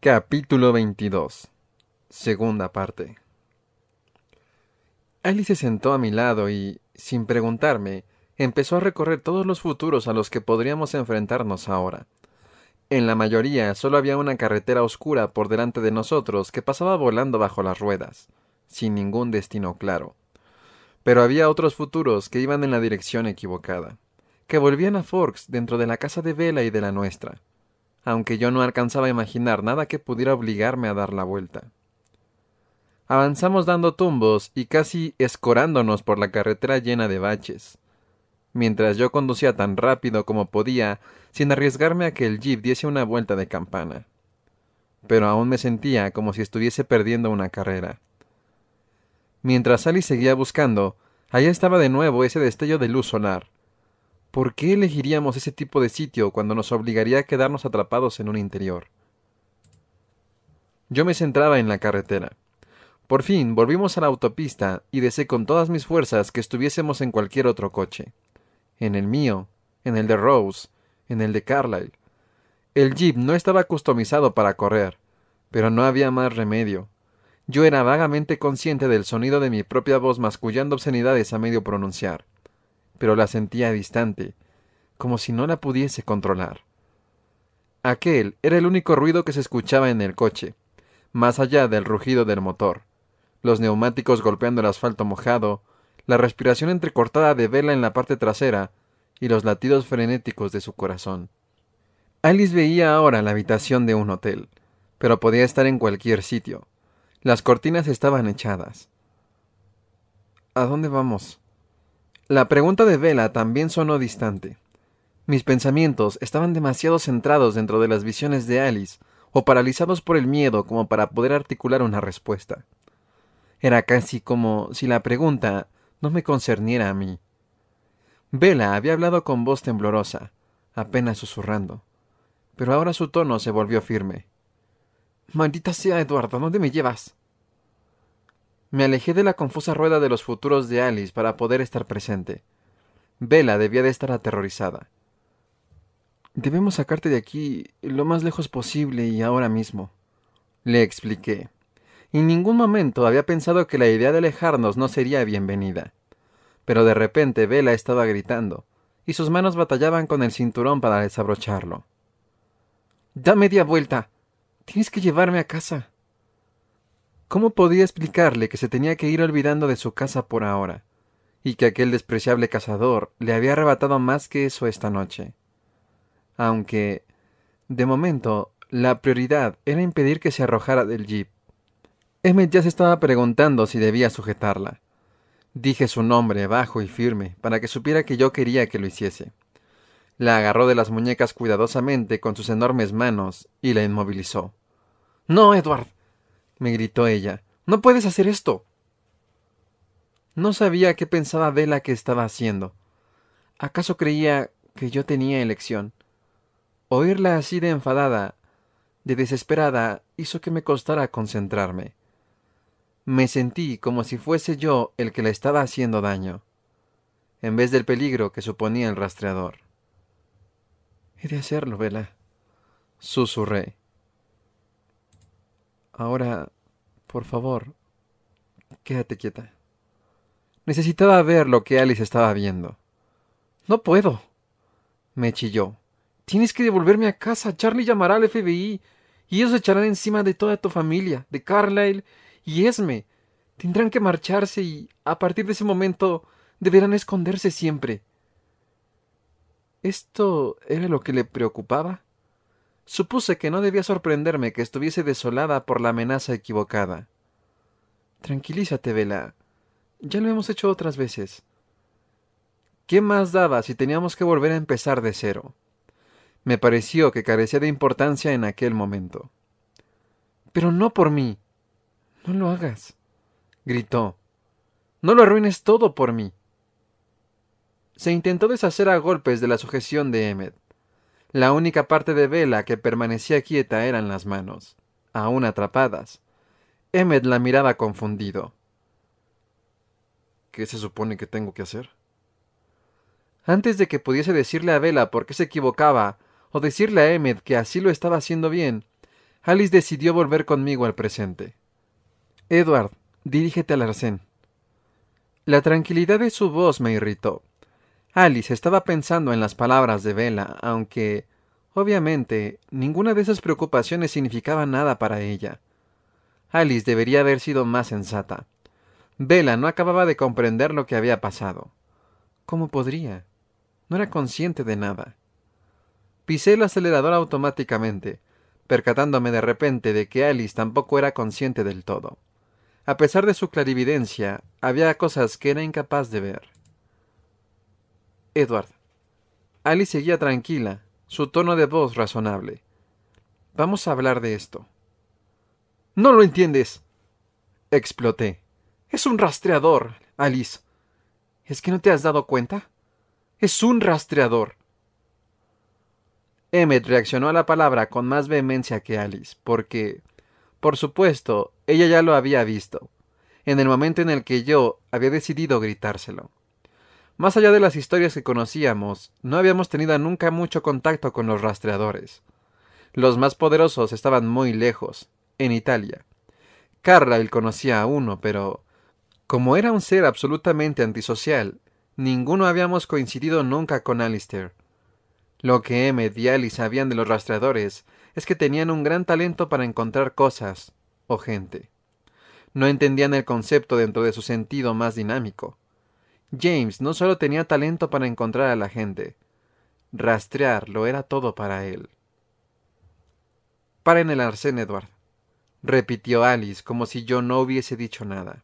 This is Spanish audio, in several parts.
Capítulo 22. Segunda parte. Alice se sentó a mi lado y, sin preguntarme, empezó a recorrer todos los futuros a los que podríamos enfrentarnos ahora. En la mayoría solo había una carretera oscura por delante de nosotros que pasaba volando bajo las ruedas, sin ningún destino claro. Pero había otros futuros que iban en la dirección equivocada, que volvían a Forks dentro de la casa de Vela y de la nuestra aunque yo no alcanzaba a imaginar nada que pudiera obligarme a dar la vuelta. Avanzamos dando tumbos y casi escorándonos por la carretera llena de baches. Mientras yo conducía tan rápido como podía, sin arriesgarme a que el jeep diese una vuelta de campana. Pero aún me sentía como si estuviese perdiendo una carrera. Mientras Ali seguía buscando, allá estaba de nuevo ese destello de luz solar, ¿Por qué elegiríamos ese tipo de sitio cuando nos obligaría a quedarnos atrapados en un interior? Yo me centraba en la carretera. Por fin volvimos a la autopista y deseé con todas mis fuerzas que estuviésemos en cualquier otro coche. En el mío, en el de Rose, en el de Carlyle. El jeep no estaba customizado para correr, pero no había más remedio. Yo era vagamente consciente del sonido de mi propia voz mascullando obscenidades a medio pronunciar pero la sentía distante, como si no la pudiese controlar. Aquel era el único ruido que se escuchaba en el coche, más allá del rugido del motor, los neumáticos golpeando el asfalto mojado, la respiración entrecortada de Vela en la parte trasera y los latidos frenéticos de su corazón. Alice veía ahora la habitación de un hotel, pero podía estar en cualquier sitio. Las cortinas estaban echadas. ¿A dónde vamos? La pregunta de Vela también sonó distante. Mis pensamientos estaban demasiado centrados dentro de las visiones de Alice, o paralizados por el miedo como para poder articular una respuesta. Era casi como si la pregunta no me concerniera a mí. Vela había hablado con voz temblorosa, apenas susurrando, pero ahora su tono se volvió firme. Maldita sea, Eduardo, ¿dónde me llevas? Me alejé de la confusa rueda de los futuros de Alice para poder estar presente. Vela debía de estar aterrorizada. Debemos sacarte de aquí lo más lejos posible y ahora mismo. Le expliqué. En ningún momento había pensado que la idea de alejarnos no sería bienvenida. Pero de repente Vela estaba gritando, y sus manos batallaban con el cinturón para desabrocharlo. Da media vuelta. Tienes que llevarme a casa. ¿Cómo podía explicarle que se tenía que ir olvidando de su casa por ahora? y que aquel despreciable cazador le había arrebatado más que eso esta noche. Aunque, de momento, la prioridad era impedir que se arrojara del jeep. Emmett ya se estaba preguntando si debía sujetarla. Dije su nombre bajo y firme para que supiera que yo quería que lo hiciese. La agarró de las muñecas cuidadosamente con sus enormes manos y la inmovilizó. No, Edward, me gritó ella. No puedes hacer esto. No sabía qué pensaba Vela que estaba haciendo. ¿Acaso creía que yo tenía elección? Oírla así de enfadada, de desesperada, hizo que me costara concentrarme. Me sentí como si fuese yo el que le estaba haciendo daño, en vez del peligro que suponía el rastreador. He de hacerlo, Vela, susurré. Ahora, por favor, quédate quieta. Necesitaba ver lo que Alice estaba viendo. No puedo, me chilló. Tienes que devolverme a casa. Charlie llamará al FBI y ellos echarán encima de toda tu familia, de Carlyle y Esme. Tendrán que marcharse y, a partir de ese momento, deberán esconderse siempre. ¿Esto era lo que le preocupaba? Supuse que no debía sorprenderme que estuviese desolada por la amenaza equivocada. Tranquilízate, Vela. Ya lo hemos hecho otras veces. ¿Qué más daba si teníamos que volver a empezar de cero? Me pareció que carecía de importancia en aquel momento. Pero no por mí. No lo hagas, gritó. No lo arruines todo por mí. Se intentó deshacer a golpes de la sujeción de Emmett. La única parte de Vela que permanecía quieta eran las manos, aún atrapadas. Emmet la miraba confundido. ¿Qué se supone que tengo que hacer? Antes de que pudiese decirle a Vela por qué se equivocaba, o decirle a Emmet que así lo estaba haciendo bien, Alice decidió volver conmigo al presente. Edward, dirígete al arcén. La tranquilidad de su voz me irritó. Alice estaba pensando en las palabras de Vela, aunque, obviamente, ninguna de esas preocupaciones significaba nada para ella. Alice debería haber sido más sensata. Vela no acababa de comprender lo que había pasado. ¿Cómo podría? No era consciente de nada. Pisé el acelerador automáticamente, percatándome de repente de que Alice tampoco era consciente del todo. A pesar de su clarividencia, había cosas que era incapaz de ver. Edward. Alice seguía tranquila, su tono de voz razonable. Vamos a hablar de esto. No lo entiendes. exploté. Es un rastreador, Alice. ¿Es que no te has dado cuenta? Es un rastreador. Emmet reaccionó a la palabra con más vehemencia que Alice, porque, por supuesto, ella ya lo había visto, en el momento en el que yo había decidido gritárselo. Más allá de las historias que conocíamos, no habíamos tenido nunca mucho contacto con los rastreadores. Los más poderosos estaban muy lejos, en Italia. Carlyle conocía a uno, pero como era un ser absolutamente antisocial, ninguno habíamos coincidido nunca con Alistair. Lo que m y Alice sabían de los rastreadores es que tenían un gran talento para encontrar cosas o gente. No entendían el concepto dentro de su sentido más dinámico. James no solo tenía talento para encontrar a la gente, rastrear lo era todo para él. —Para en el arcén, Edward, repitió Alice como si yo no hubiese dicho nada.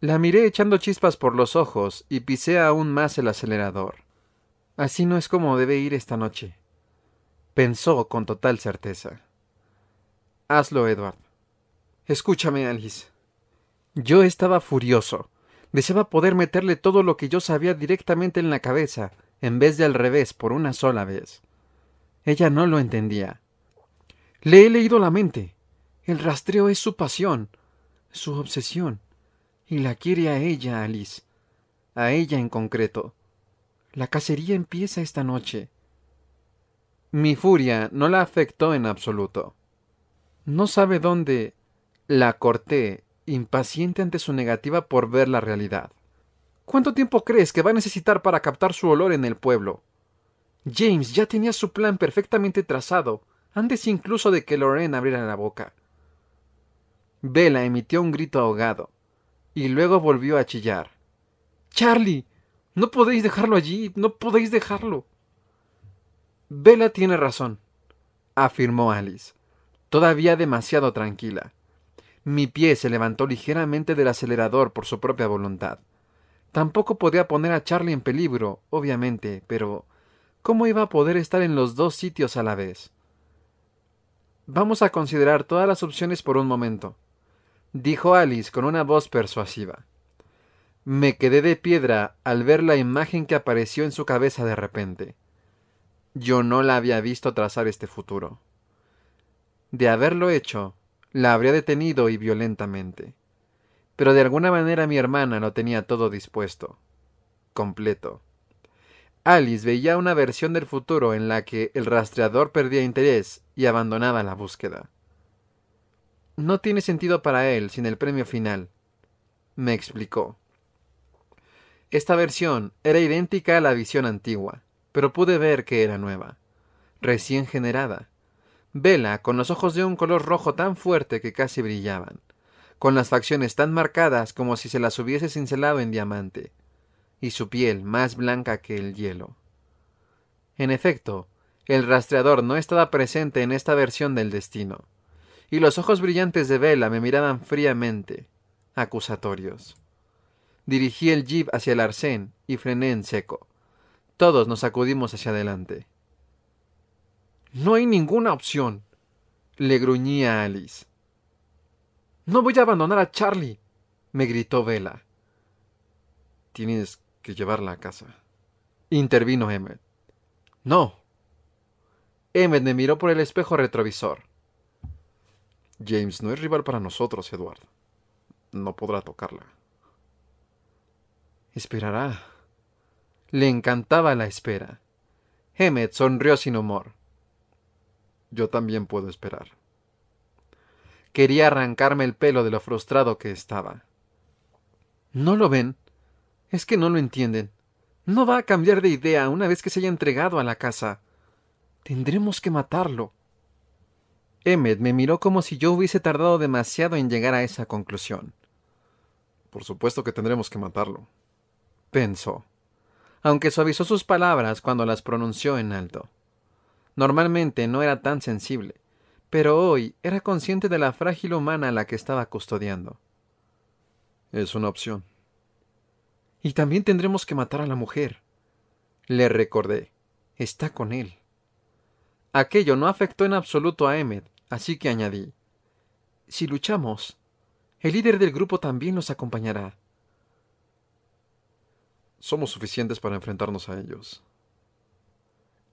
La miré echando chispas por los ojos y pisé aún más el acelerador. Así no es como debe ir esta noche, pensó con total certeza. Hazlo, Edward. Escúchame, Alice. Yo estaba furioso Deseaba poder meterle todo lo que yo sabía directamente en la cabeza, en vez de al revés, por una sola vez. Ella no lo entendía. Le he leído la mente. El rastreo es su pasión, su obsesión, y la quiere a ella, Alice. A ella en concreto. La cacería empieza esta noche. Mi furia no la afectó en absoluto. No sabe dónde la corté impaciente ante su negativa por ver la realidad. ¿Cuánto tiempo crees que va a necesitar para captar su olor en el pueblo? James ya tenía su plan perfectamente trazado, antes incluso de que Lorraine abriera la boca. Bella emitió un grito ahogado, y luego volvió a chillar. Charlie, no podéis dejarlo allí, no podéis dejarlo. Bella tiene razón, afirmó Alice, todavía demasiado tranquila. Mi pie se levantó ligeramente del acelerador por su propia voluntad. Tampoco podía poner a Charlie en peligro, obviamente, pero ¿cómo iba a poder estar en los dos sitios a la vez? Vamos a considerar todas las opciones por un momento, dijo Alice con una voz persuasiva. Me quedé de piedra al ver la imagen que apareció en su cabeza de repente. Yo no la había visto trazar este futuro. De haberlo hecho, la habría detenido y violentamente. Pero de alguna manera mi hermana lo tenía todo dispuesto. Completo. Alice veía una versión del futuro en la que el rastreador perdía interés y abandonaba la búsqueda. No tiene sentido para él sin el premio final, me explicó. Esta versión era idéntica a la visión antigua, pero pude ver que era nueva, recién generada. Vela, con los ojos de un color rojo tan fuerte que casi brillaban, con las facciones tan marcadas como si se las hubiese cincelado en diamante, y su piel más blanca que el hielo. En efecto, el rastreador no estaba presente en esta versión del destino, y los ojos brillantes de Vela me miraban fríamente, acusatorios. Dirigí el jeep hacia el arsén y frené en seco. Todos nos sacudimos hacia adelante. No hay ninguna opción, le gruñía Alice. No voy a abandonar a Charlie, me gritó Vela. Tienes que llevarla a casa, intervino Hemet. No. Emmet me miró por el espejo retrovisor. James no es rival para nosotros, Edward. No podrá tocarla. Esperará. Le encantaba la espera. Emmet sonrió sin humor yo también puedo esperar. Quería arrancarme el pelo de lo frustrado que estaba. ¿No lo ven? Es que no lo entienden. No va a cambiar de idea una vez que se haya entregado a la casa. Tendremos que matarlo. Emmet me miró como si yo hubiese tardado demasiado en llegar a esa conclusión. Por supuesto que tendremos que matarlo, pensó, aunque suavizó sus palabras cuando las pronunció en alto. Normalmente no era tan sensible, pero hoy era consciente de la frágil humana a la que estaba custodiando. Es una opción. Y también tendremos que matar a la mujer. Le recordé. Está con él. Aquello no afectó en absoluto a Emmet, así que añadí. Si luchamos, el líder del grupo también nos acompañará. Somos suficientes para enfrentarnos a ellos.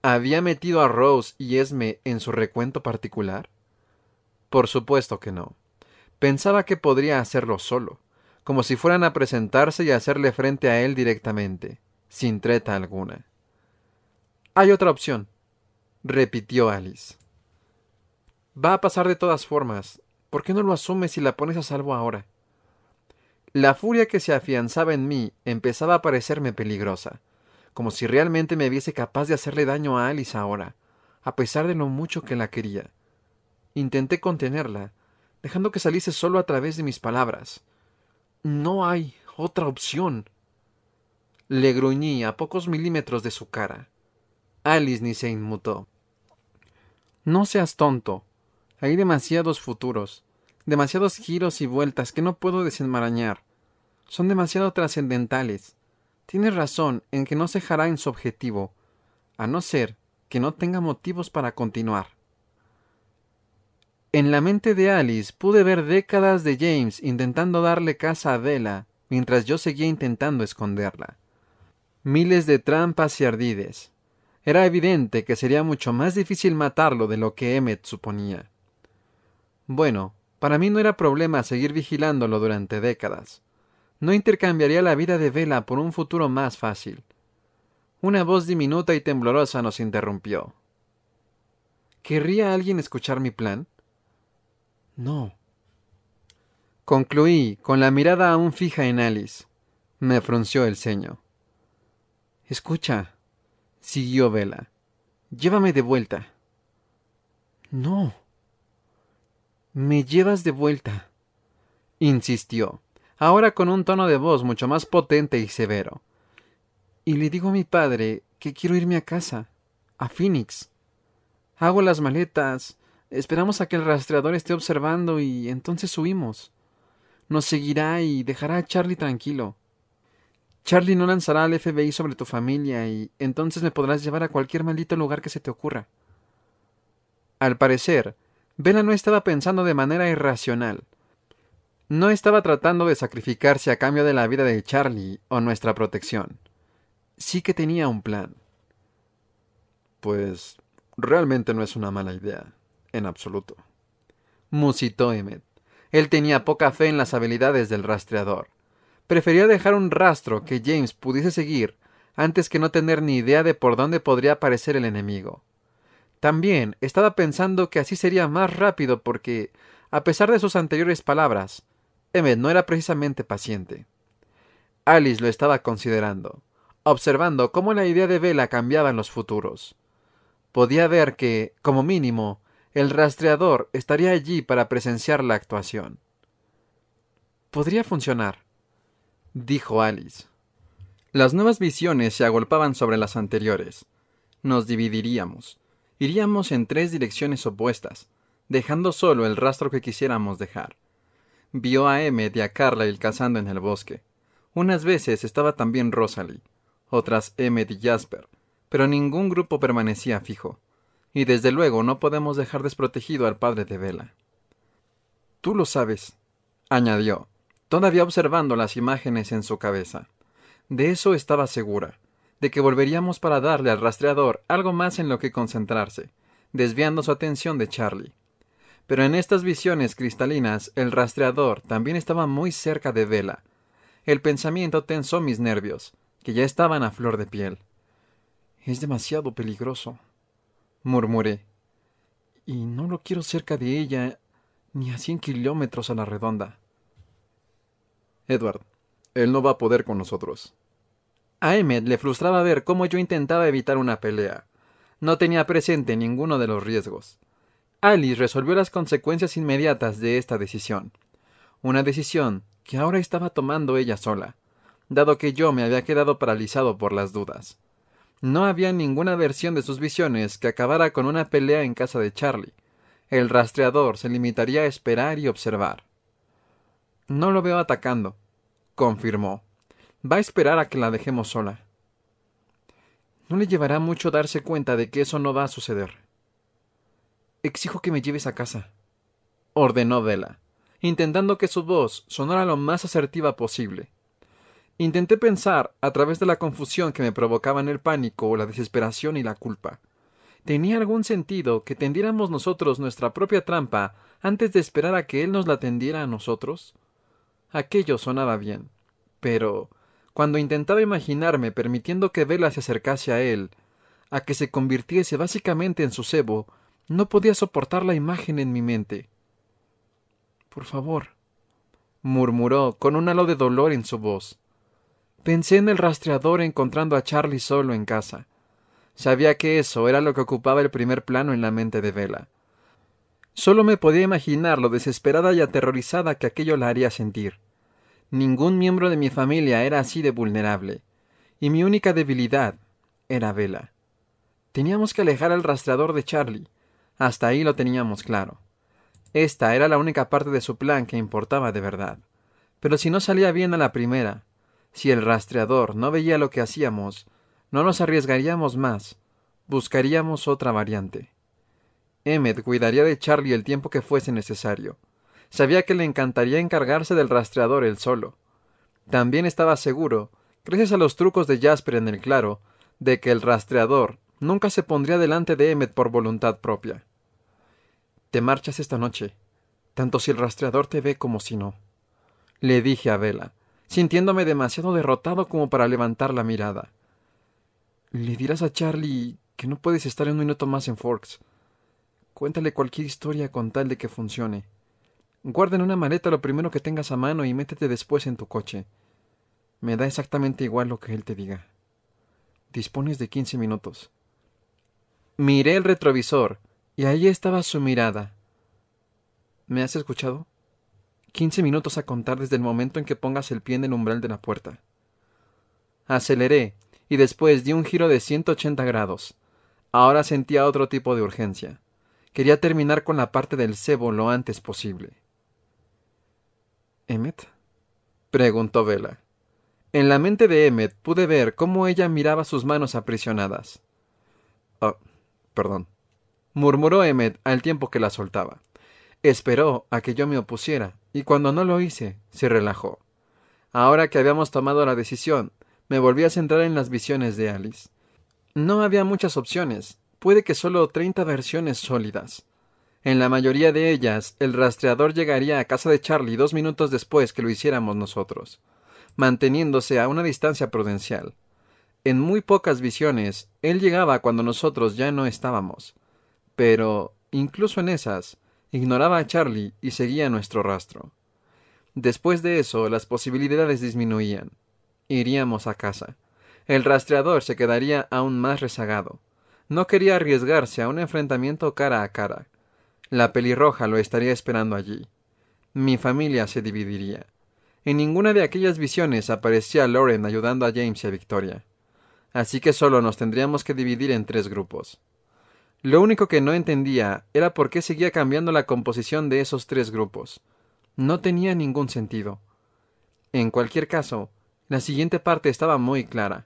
¿Había metido a Rose y Esme en su recuento particular? Por supuesto que no. Pensaba que podría hacerlo solo, como si fueran a presentarse y hacerle frente a él directamente, sin treta alguna. Hay otra opción, repitió Alice. Va a pasar de todas formas. ¿Por qué no lo asumes y la pones a salvo ahora? La furia que se afianzaba en mí empezaba a parecerme peligrosa como si realmente me viese capaz de hacerle daño a Alice ahora, a pesar de lo mucho que la quería. Intenté contenerla, dejando que saliese solo a través de mis palabras. No hay otra opción. Le gruñí a pocos milímetros de su cara. Alice ni se inmutó. No seas tonto. Hay demasiados futuros, demasiados giros y vueltas que no puedo desenmarañar. Son demasiado trascendentales. Tiene razón en que no cejará en su objetivo, a no ser que no tenga motivos para continuar. En la mente de Alice pude ver décadas de James intentando darle casa a Adela, mientras yo seguía intentando esconderla. Miles de trampas y ardides. Era evidente que sería mucho más difícil matarlo de lo que Emmet suponía. Bueno, para mí no era problema seguir vigilándolo durante décadas. No intercambiaría la vida de Vela por un futuro más fácil. Una voz diminuta y temblorosa nos interrumpió. ¿Querría alguien escuchar mi plan? No. Concluí, con la mirada aún fija en Alice. Me frunció el ceño. Escucha, siguió Vela. Llévame de vuelta. No. Me llevas de vuelta, insistió ahora con un tono de voz mucho más potente y severo. Y le digo a mi padre que quiero irme a casa, a Phoenix. Hago las maletas, esperamos a que el rastreador esté observando y entonces subimos. Nos seguirá y dejará a Charlie tranquilo. Charlie no lanzará al FBI sobre tu familia y entonces me podrás llevar a cualquier maldito lugar que se te ocurra. Al parecer, Vela no estaba pensando de manera irracional. No estaba tratando de sacrificarse a cambio de la vida de Charlie o nuestra protección. Sí que tenía un plan. Pues realmente no es una mala idea, en absoluto. Musitó Emmet. Él tenía poca fe en las habilidades del rastreador. Prefería dejar un rastro que James pudiese seguir antes que no tener ni idea de por dónde podría aparecer el enemigo. También estaba pensando que así sería más rápido porque, a pesar de sus anteriores palabras, no era precisamente paciente. Alice lo estaba considerando, observando cómo la idea de Vela cambiaba en los futuros. Podía ver que, como mínimo, el rastreador estaría allí para presenciar la actuación. Podría funcionar, dijo Alice. Las nuevas visiones se agolpaban sobre las anteriores. Nos dividiríamos. Iríamos en tres direcciones opuestas, dejando solo el rastro que quisiéramos dejar. Vio a M y a Carlyle cazando en el bosque. Unas veces estaba también Rosalie, otras M y Jasper, pero ningún grupo permanecía fijo. Y desde luego no podemos dejar desprotegido al padre de Vela. Tú lo sabes, añadió, todavía observando las imágenes en su cabeza. De eso estaba segura, de que volveríamos para darle al rastreador algo más en lo que concentrarse, desviando su atención de Charlie. Pero en estas visiones cristalinas el rastreador también estaba muy cerca de Vela. El pensamiento tensó mis nervios, que ya estaban a flor de piel. Es demasiado peligroso, murmuré. Y no lo quiero cerca de ella ni a cien kilómetros a la redonda. Edward, él no va a poder con nosotros. A Emmet le frustraba ver cómo yo intentaba evitar una pelea. No tenía presente ninguno de los riesgos. Alice resolvió las consecuencias inmediatas de esta decisión. Una decisión que ahora estaba tomando ella sola, dado que yo me había quedado paralizado por las dudas. No había ninguna versión de sus visiones que acabara con una pelea en casa de Charlie. El rastreador se limitaría a esperar y observar. No lo veo atacando, confirmó. Va a esperar a que la dejemos sola. No le llevará mucho darse cuenta de que eso no va a suceder. Exijo que me lleves a casa, ordenó Vela, intentando que su voz sonara lo más asertiva posible. Intenté pensar a través de la confusión que me provocaban el pánico, la desesperación y la culpa. ¿Tenía algún sentido que tendiéramos nosotros nuestra propia trampa antes de esperar a que él nos la tendiera a nosotros? Aquello sonaba bien, pero cuando intentaba imaginarme permitiendo que Vela se acercase a él, a que se convirtiese básicamente en su cebo, no podía soportar la imagen en mi mente. Por favor, murmuró con un halo de dolor en su voz. Pensé en el rastreador encontrando a Charlie solo en casa. Sabía que eso era lo que ocupaba el primer plano en la mente de Vela. Solo me podía imaginar lo desesperada y aterrorizada que aquello la haría sentir. Ningún miembro de mi familia era así de vulnerable, y mi única debilidad era Vela. Teníamos que alejar al rastreador de Charlie, hasta ahí lo teníamos claro. Esta era la única parte de su plan que importaba de verdad. Pero si no salía bien a la primera, si el rastreador no veía lo que hacíamos, no nos arriesgaríamos más, buscaríamos otra variante. Emmet cuidaría de Charlie el tiempo que fuese necesario. Sabía que le encantaría encargarse del rastreador él solo. También estaba seguro, gracias a los trucos de Jasper en el claro, de que el rastreador nunca se pondría delante de Emmet por voluntad propia. Te marchas esta noche, tanto si el rastreador te ve como si no. Le dije a Vela, sintiéndome demasiado derrotado como para levantar la mirada. Le dirás a Charlie que no puedes estar un minuto más en Forks. Cuéntale cualquier historia con tal de que funcione. Guarda en una maleta lo primero que tengas a mano y métete después en tu coche. Me da exactamente igual lo que él te diga. Dispones de quince minutos. Miré el retrovisor y allí estaba su mirada. ¿Me has escuchado? Quince minutos a contar desde el momento en que pongas el pie en el umbral de la puerta. Aceleré y después di un giro de ochenta grados. Ahora sentía otro tipo de urgencia. Quería terminar con la parte del cebo lo antes posible. ¿Emmet? preguntó Vela. En la mente de Emmet pude ver cómo ella miraba sus manos aprisionadas. Ah, perdón, murmuró Emmet al tiempo que la soltaba. Esperó a que yo me opusiera, y cuando no lo hice, se relajó. Ahora que habíamos tomado la decisión, me volví a centrar en las visiones de Alice. No había muchas opciones, puede que solo treinta versiones sólidas. En la mayoría de ellas, el rastreador llegaría a casa de Charlie dos minutos después que lo hiciéramos nosotros, manteniéndose a una distancia prudencial. En muy pocas visiones, él llegaba cuando nosotros ya no estábamos. Pero, incluso en esas, ignoraba a Charlie y seguía nuestro rastro. Después de eso, las posibilidades disminuían. Iríamos a casa. El rastreador se quedaría aún más rezagado. No quería arriesgarse a un enfrentamiento cara a cara. La pelirroja lo estaría esperando allí. Mi familia se dividiría. En ninguna de aquellas visiones aparecía Lauren ayudando a James y a Victoria así que solo nos tendríamos que dividir en tres grupos. Lo único que no entendía era por qué seguía cambiando la composición de esos tres grupos. No tenía ningún sentido. En cualquier caso, la siguiente parte estaba muy clara.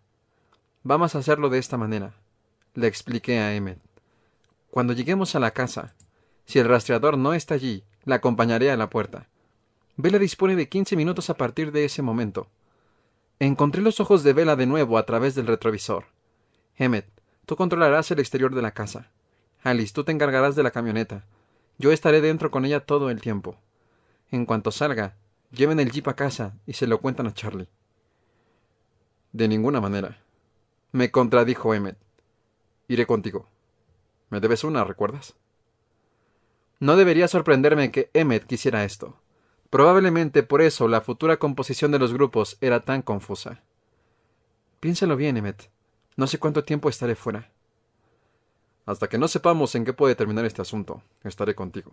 Vamos a hacerlo de esta manera, le expliqué a Emmet. Cuando lleguemos a la casa, si el rastreador no está allí, la acompañaré a la puerta. Bella dispone de quince minutos a partir de ese momento. Encontré los ojos de Vela de nuevo a través del retrovisor. Hemet, tú controlarás el exterior de la casa. Alice, tú te encargarás de la camioneta. Yo estaré dentro con ella todo el tiempo. En cuanto salga, lleven el jeep a casa y se lo cuentan a Charlie. De ninguna manera. Me contradijo Emmet. Iré contigo. Me debes una, ¿recuerdas? No debería sorprenderme que Emmet quisiera esto. Probablemente por eso la futura composición de los grupos era tan confusa. Piénsalo bien, Emmet. No sé cuánto tiempo estaré fuera. Hasta que no sepamos en qué puede terminar este asunto, estaré contigo.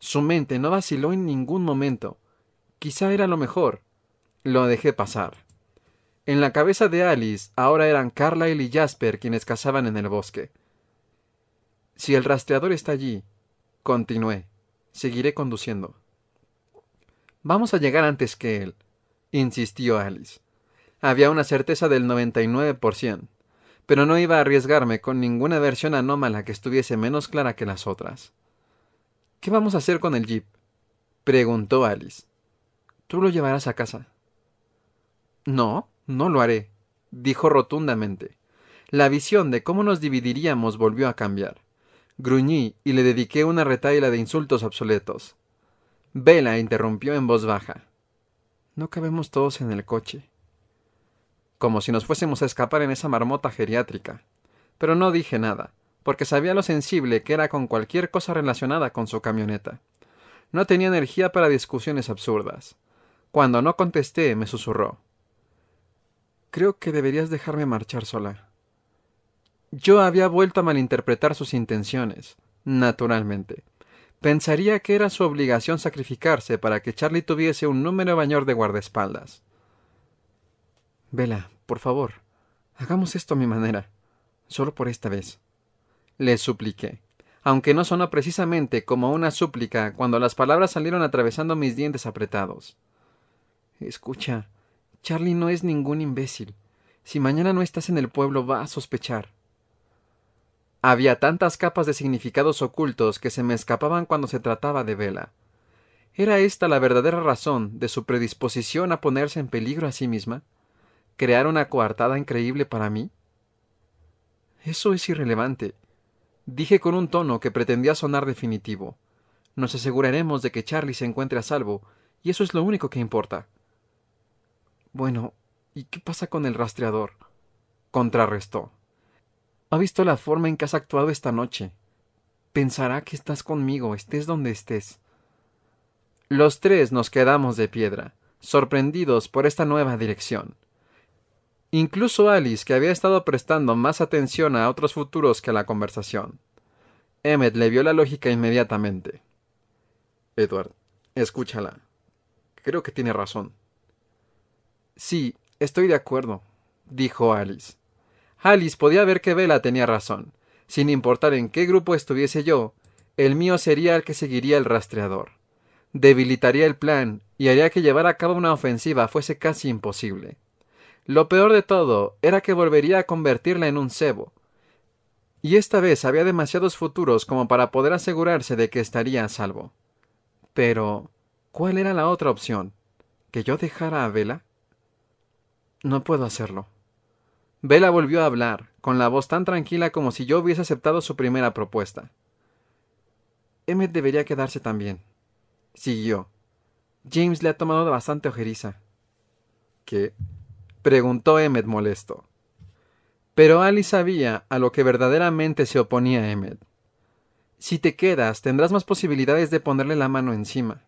Su mente no vaciló en ningún momento. Quizá era lo mejor. Lo dejé pasar. En la cabeza de Alice ahora eran Carlyle y Jasper quienes cazaban en el bosque. Si el rastreador está allí, continué, seguiré conduciendo. Vamos a llegar antes que él, insistió Alice. Había una certeza del 99%, pero no iba a arriesgarme con ninguna versión anómala que estuviese menos clara que las otras. ¿Qué vamos a hacer con el jeep? preguntó Alice. Tú lo llevarás a casa. No, no lo haré, dijo rotundamente. La visión de cómo nos dividiríamos volvió a cambiar. Gruñí y le dediqué una retaila de insultos obsoletos. Vela interrumpió en voz baja. No cabemos todos en el coche. Como si nos fuésemos a escapar en esa marmota geriátrica. Pero no dije nada, porque sabía lo sensible que era con cualquier cosa relacionada con su camioneta. No tenía energía para discusiones absurdas. Cuando no contesté, me susurró. Creo que deberías dejarme marchar sola. Yo había vuelto a malinterpretar sus intenciones, naturalmente pensaría que era su obligación sacrificarse para que Charlie tuviese un número bañor de guardaespaldas. Vela, por favor, hagamos esto a mi manera, solo por esta vez. Le supliqué, aunque no sonó precisamente como una súplica cuando las palabras salieron atravesando mis dientes apretados. Escucha, Charlie no es ningún imbécil. Si mañana no estás en el pueblo, va a sospechar. Había tantas capas de significados ocultos que se me escapaban cuando se trataba de Vela. ¿Era esta la verdadera razón de su predisposición a ponerse en peligro a sí misma? ¿Crear una coartada increíble para mí? Eso es irrelevante, dije con un tono que pretendía sonar definitivo. Nos aseguraremos de que Charlie se encuentre a salvo, y eso es lo único que importa. Bueno, ¿y qué pasa con el rastreador? contrarrestó ha visto la forma en que has actuado esta noche. Pensará que estás conmigo, estés donde estés. Los tres nos quedamos de piedra, sorprendidos por esta nueva dirección. Incluso Alice, que había estado prestando más atención a otros futuros que a la conversación. Emmet le vio la lógica inmediatamente. Edward, escúchala. Creo que tiene razón. Sí, estoy de acuerdo, dijo Alice. Alice podía ver que Vela tenía razón. Sin importar en qué grupo estuviese yo, el mío sería el que seguiría el rastreador. Debilitaría el plan y haría que llevar a cabo una ofensiva fuese casi imposible. Lo peor de todo era que volvería a convertirla en un cebo. Y esta vez había demasiados futuros como para poder asegurarse de que estaría a salvo. Pero, ¿cuál era la otra opción? ¿Que yo dejara a Vela? No puedo hacerlo. Bella volvió a hablar, con la voz tan tranquila como si yo hubiese aceptado su primera propuesta. Emmet debería quedarse también. Siguió. James le ha tomado bastante ojeriza. ¿Qué? preguntó Emmet molesto. Pero Alice sabía a lo que verdaderamente se oponía Emmet. Si te quedas, tendrás más posibilidades de ponerle la mano encima.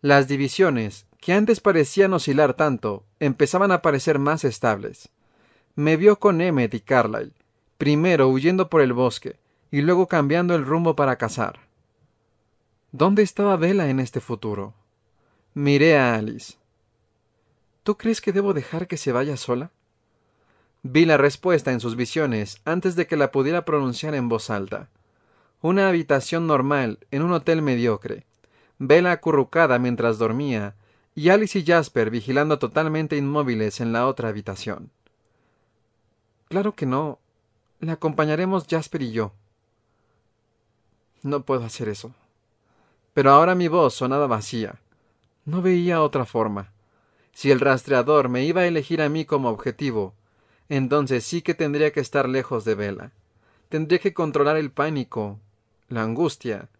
Las divisiones, que antes parecían oscilar tanto, empezaban a parecer más estables me vio con Emmet y Carlyle, primero huyendo por el bosque y luego cambiando el rumbo para cazar. ¿Dónde estaba Vela en este futuro? Miré a Alice. ¿Tú crees que debo dejar que se vaya sola? Vi la respuesta en sus visiones antes de que la pudiera pronunciar en voz alta. Una habitación normal en un hotel mediocre, Vela acurrucada mientras dormía, y Alice y Jasper vigilando totalmente inmóviles en la otra habitación. Claro que no. Le acompañaremos Jasper y yo. No puedo hacer eso. Pero ahora mi voz sonaba vacía. No veía otra forma. Si el rastreador me iba a elegir a mí como objetivo, entonces sí que tendría que estar lejos de Vela. Tendría que controlar el pánico, la angustia,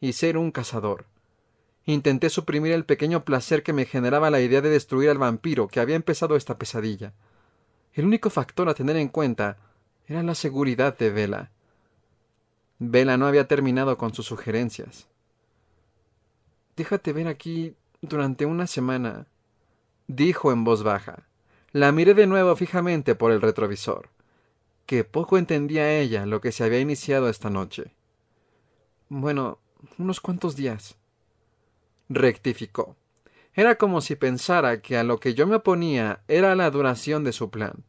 y ser un cazador. Intenté suprimir el pequeño placer que me generaba la idea de destruir al vampiro que había empezado esta pesadilla. El único factor a tener en cuenta era la seguridad de Vela. Vela no había terminado con sus sugerencias. Déjate ver aquí durante una semana, dijo en voz baja. La miré de nuevo fijamente por el retrovisor, que poco entendía ella lo que se había iniciado esta noche. Bueno, unos cuantos días. Rectificó. Era como si pensara que a lo que yo me oponía era la duración de su plan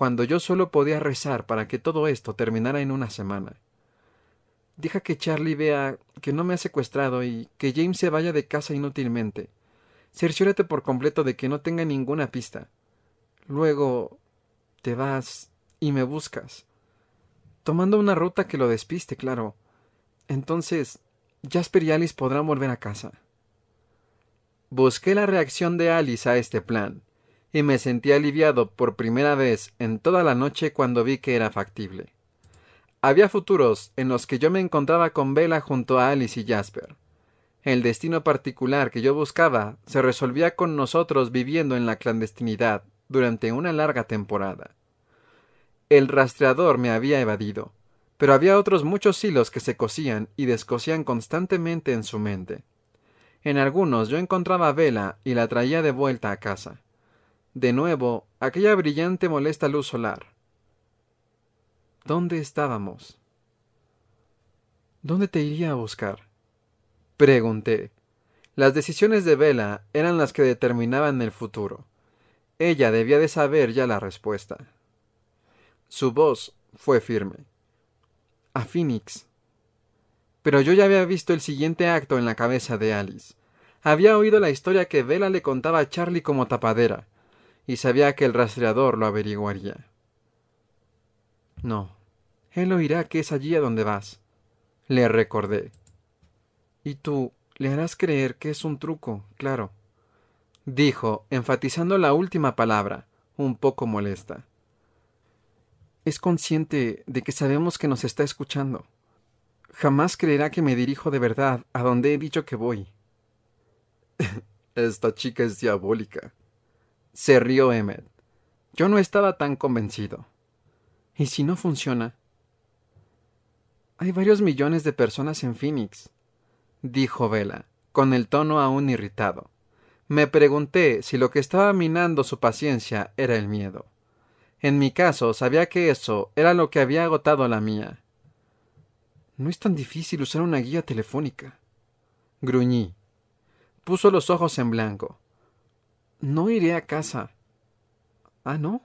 cuando yo solo podía rezar para que todo esto terminara en una semana. Deja que Charlie vea que no me ha secuestrado y que James se vaya de casa inútilmente. Cerciórate por completo de que no tenga ninguna pista. Luego te vas y me buscas. Tomando una ruta que lo despiste, claro. Entonces, Jasper y Alice podrán volver a casa. Busqué la reacción de Alice a este plan, y me sentí aliviado por primera vez en toda la noche cuando vi que era factible. Había futuros en los que yo me encontraba con Vela junto a Alice y Jasper. El destino particular que yo buscaba se resolvía con nosotros viviendo en la clandestinidad durante una larga temporada. El rastreador me había evadido, pero había otros muchos hilos que se cosían y descosían constantemente en su mente. En algunos yo encontraba a Vela y la traía de vuelta a casa de nuevo aquella brillante molesta luz solar. ¿Dónde estábamos? ¿Dónde te iría a buscar? Pregunté. Las decisiones de Vela eran las que determinaban el futuro. Ella debía de saber ya la respuesta. Su voz fue firme. A Phoenix. Pero yo ya había visto el siguiente acto en la cabeza de Alice. Había oído la historia que Vela le contaba a Charlie como tapadera, y sabía que el rastreador lo averiguaría. No, él oirá que es allí a donde vas, le recordé. Y tú le harás creer que es un truco, claro, dijo, enfatizando la última palabra, un poco molesta. Es consciente de que sabemos que nos está escuchando. Jamás creerá que me dirijo de verdad a donde he dicho que voy. Esta chica es diabólica, se rió Emmet. Yo no estaba tan convencido. ¿Y si no funciona? Hay varios millones de personas en Phoenix, dijo Vela, con el tono aún irritado. Me pregunté si lo que estaba minando su paciencia era el miedo. En mi caso, sabía que eso era lo que había agotado la mía. No es tan difícil usar una guía telefónica. Gruñí. Puso los ojos en blanco. No iré a casa. Ah, ¿no?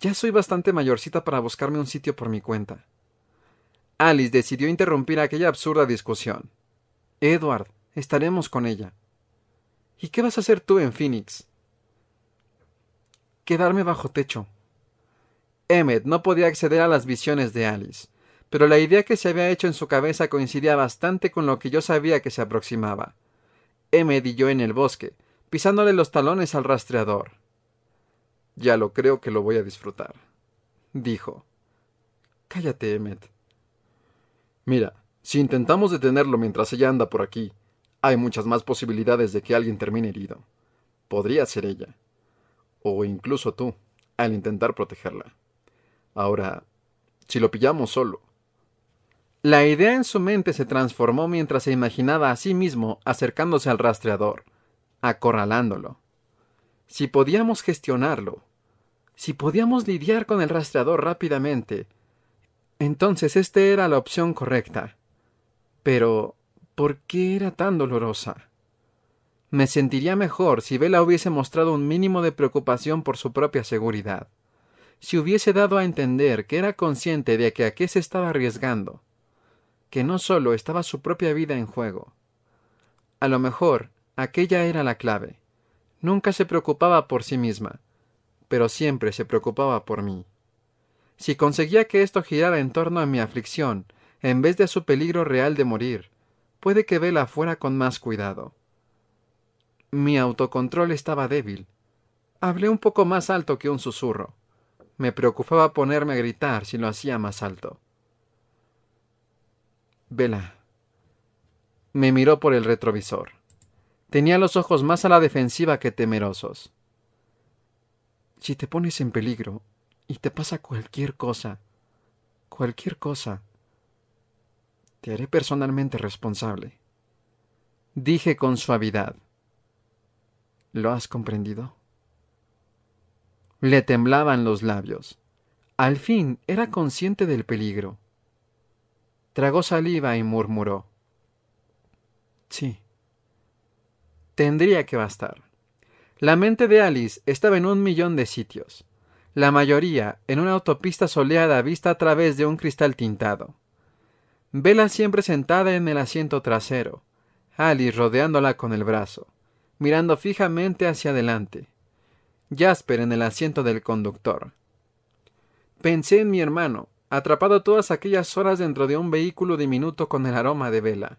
Ya soy bastante mayorcita para buscarme un sitio por mi cuenta. Alice decidió interrumpir aquella absurda discusión. Edward, estaremos con ella. ¿Y qué vas a hacer tú en Phoenix? Quedarme bajo techo. Emmet no podía acceder a las visiones de Alice, pero la idea que se había hecho en su cabeza coincidía bastante con lo que yo sabía que se aproximaba y yo en el bosque, pisándole los talones al rastreador. Ya lo creo que lo voy a disfrutar, dijo. Cállate, Emmet. Mira, si intentamos detenerlo mientras ella anda por aquí, hay muchas más posibilidades de que alguien termine herido. Podría ser ella. O incluso tú, al intentar protegerla. Ahora, si lo pillamos solo, la idea en su mente se transformó mientras se imaginaba a sí mismo acercándose al rastreador, acorralándolo. Si podíamos gestionarlo, si podíamos lidiar con el rastreador rápidamente, entonces esta era la opción correcta. Pero, ¿por qué era tan dolorosa? Me sentiría mejor si Vela hubiese mostrado un mínimo de preocupación por su propia seguridad, si hubiese dado a entender que era consciente de que a qué se estaba arriesgando, que no solo estaba su propia vida en juego. A lo mejor aquella era la clave. Nunca se preocupaba por sí misma, pero siempre se preocupaba por mí. Si conseguía que esto girara en torno a mi aflicción, en vez de a su peligro real de morir, puede que Vela fuera con más cuidado. Mi autocontrol estaba débil. Hablé un poco más alto que un susurro. Me preocupaba ponerme a gritar si lo hacía más alto. Vela. Me miró por el retrovisor. Tenía los ojos más a la defensiva que temerosos. Si te pones en peligro y te pasa cualquier cosa, cualquier cosa, te haré personalmente responsable. Dije con suavidad. ¿Lo has comprendido? Le temblaban los labios. Al fin era consciente del peligro. Tragó saliva y murmuró. Sí. Tendría que bastar. La mente de Alice estaba en un millón de sitios, la mayoría en una autopista soleada vista a través de un cristal tintado. Vela siempre sentada en el asiento trasero, Alice rodeándola con el brazo, mirando fijamente hacia adelante. Jasper en el asiento del conductor. Pensé en mi hermano, atrapado todas aquellas horas dentro de un vehículo diminuto con el aroma de vela.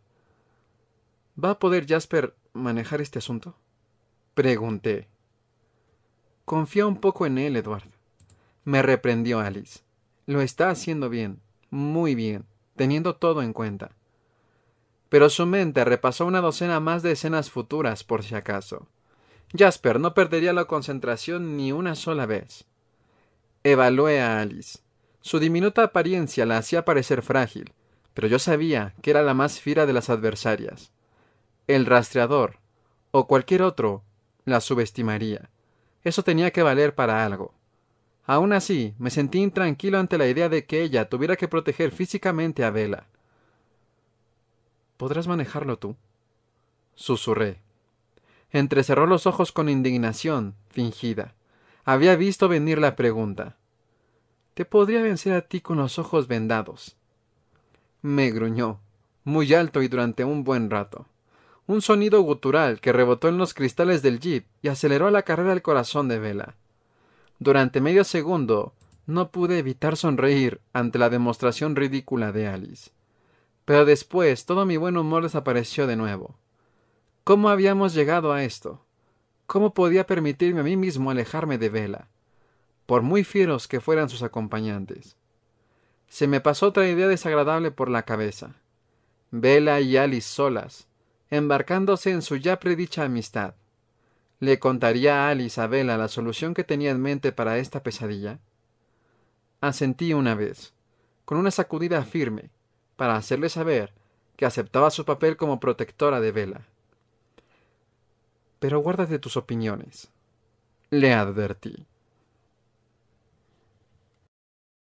¿Va a poder Jasper manejar este asunto? Pregunté. Confía un poco en él, Edward. Me reprendió Alice. Lo está haciendo bien, muy bien, teniendo todo en cuenta. Pero su mente repasó una docena más de escenas futuras, por si acaso. Jasper no perdería la concentración ni una sola vez. Evalué a Alice. Su diminuta apariencia la hacía parecer frágil, pero yo sabía que era la más fiera de las adversarias. El rastreador, o cualquier otro, la subestimaría. Eso tenía que valer para algo. Aún así, me sentí intranquilo ante la idea de que ella tuviera que proteger físicamente a Vela. ¿Podrás manejarlo tú? susurré. Entrecerró los ojos con indignación fingida. Había visto venir la pregunta. Te podría vencer a ti con los ojos vendados. Me gruñó, muy alto y durante un buen rato. Un sonido gutural que rebotó en los cristales del jeep y aceleró la carrera al corazón de Vela. Durante medio segundo no pude evitar sonreír ante la demostración ridícula de Alice. Pero después todo mi buen humor desapareció de nuevo. ¿Cómo habíamos llegado a esto? ¿Cómo podía permitirme a mí mismo alejarme de Vela? por muy fieros que fueran sus acompañantes. Se me pasó otra idea desagradable por la cabeza. Vela y Alice solas, embarcándose en su ya predicha amistad. ¿Le contaría a Alice a Vela la solución que tenía en mente para esta pesadilla? Asentí una vez, con una sacudida firme, para hacerle saber que aceptaba su papel como protectora de Vela. Pero guárdate tus opiniones, le advertí.